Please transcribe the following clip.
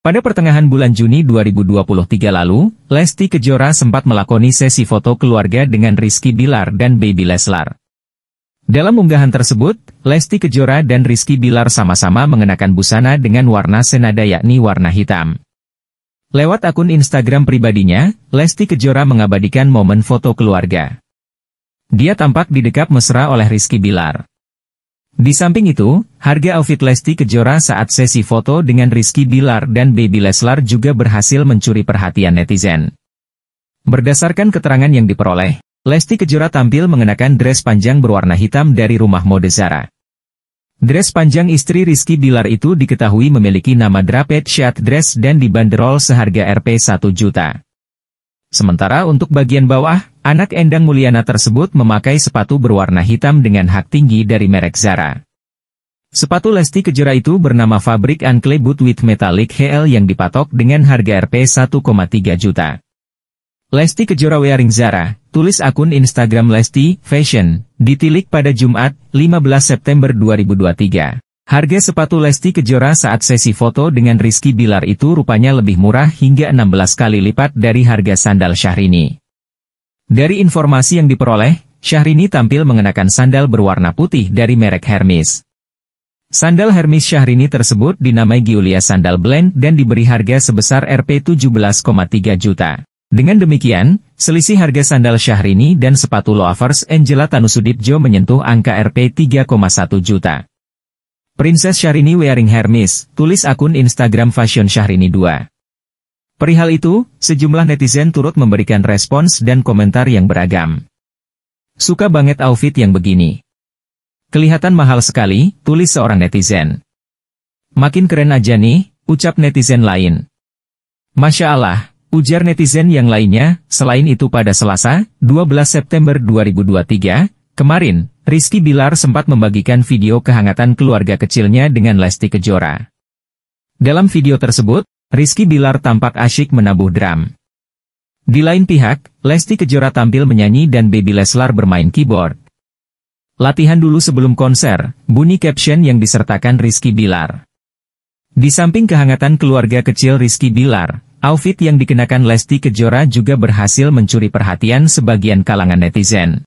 Pada pertengahan bulan Juni 2023 lalu, Lesti Kejora sempat melakoni sesi foto keluarga dengan Rizky Bilar dan Baby Leslar. Dalam unggahan tersebut, Lesti Kejora dan Rizky Bilar sama-sama mengenakan busana dengan warna senada yakni warna hitam. Lewat akun Instagram pribadinya, Lesti Kejora mengabadikan momen foto keluarga. Dia tampak didekap mesra oleh Rizky Bilar. Di samping itu, harga outfit Lesti Kejora saat sesi foto dengan Rizky Bilar dan Baby Leslar juga berhasil mencuri perhatian netizen. Berdasarkan keterangan yang diperoleh, Lesti Kejora tampil mengenakan dress panjang berwarna hitam dari rumah mode Zara. Dress panjang istri Rizky Bilar itu diketahui memiliki nama drapet shirt dress dan dibanderol seharga Rp1 juta. Sementara untuk bagian bawah, anak Endang Mulyana tersebut memakai sepatu berwarna hitam dengan hak tinggi dari merek Zara. Sepatu Lesti Kejora itu bernama Fabric Ankle Boot with Metallic HL yang dipatok dengan harga Rp 1,3 juta. Lesti Kejora Wearing Zara, tulis akun Instagram Lesti Fashion, ditilik pada Jumat, 15 September 2023. Harga sepatu Lesti Kejora saat sesi foto dengan Rizky Bilar itu rupanya lebih murah hingga 16 kali lipat dari harga sandal Syahrini. Dari informasi yang diperoleh, Syahrini tampil mengenakan sandal berwarna putih dari merek Hermes. Sandal Hermes Syahrini tersebut dinamai Giulia Sandal Blend dan diberi harga sebesar Rp 17,3 juta. Dengan demikian, selisih harga sandal Syahrini dan sepatu Loafers Angela Tanusudipjo menyentuh angka Rp 3,1 juta. Princess Syahrini Wearing Hermes, tulis akun Instagram Fashion Syahrini 2. Perihal itu, sejumlah netizen turut memberikan respons dan komentar yang beragam. Suka banget outfit yang begini. Kelihatan mahal sekali, tulis seorang netizen. Makin keren aja nih, ucap netizen lain. Masya Allah, ujar netizen yang lainnya, selain itu pada Selasa, 12 September 2023, kemarin, Rizky Bilar sempat membagikan video kehangatan keluarga kecilnya dengan Lesti Kejora. Dalam video tersebut, Rizky Bilar tampak asyik menabuh drum. Di lain pihak, Lesti Kejora tampil menyanyi dan Baby Leslar bermain keyboard. Latihan dulu sebelum konser, bunyi caption yang disertakan Rizky Bilar. Di samping kehangatan keluarga kecil Rizky Bilar, outfit yang dikenakan Lesti Kejora juga berhasil mencuri perhatian sebagian kalangan netizen.